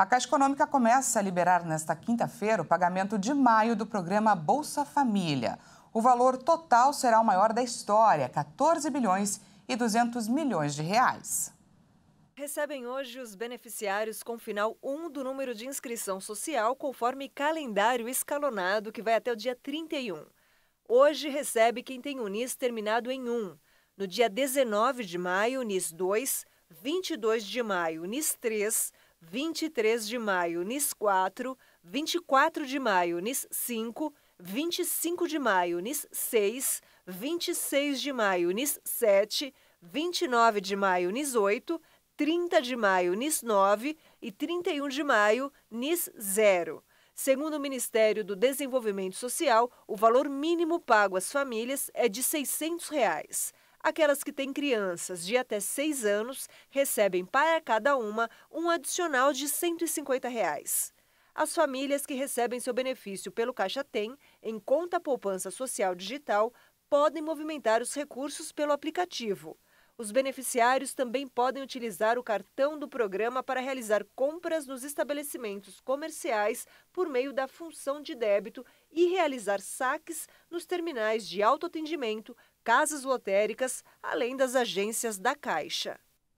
A Caixa Econômica começa a liberar nesta quinta-feira o pagamento de maio do programa Bolsa Família. O valor total será o maior da história, 14 bilhões e 200 milhões de reais. Recebem hoje os beneficiários com final 1 do número de inscrição social, conforme calendário escalonado que vai até o dia 31. Hoje recebe quem tem o NIS terminado em 1. No dia 19 de maio, NIS 2, 22 de maio, NIS 3, 23 de maio, NIS 4, 24 de maio, NIS 5, 25 de maio, NIS 6, 26 de maio, NIS 7, 29 de maio, NIS 8, 30 de maio, NIS 9 e 31 de maio, NIS 0. Segundo o Ministério do Desenvolvimento Social, o valor mínimo pago às famílias é de R$ 600. Reais. Aquelas que têm crianças de até 6 anos recebem para cada uma um adicional de R$ 150. Reais. As famílias que recebem seu benefício pelo Caixa Tem em conta poupança social digital podem movimentar os recursos pelo aplicativo. Os beneficiários também podem utilizar o cartão do programa para realizar compras nos estabelecimentos comerciais por meio da função de débito e realizar saques nos terminais de autoatendimento, casas lotéricas, além das agências da Caixa.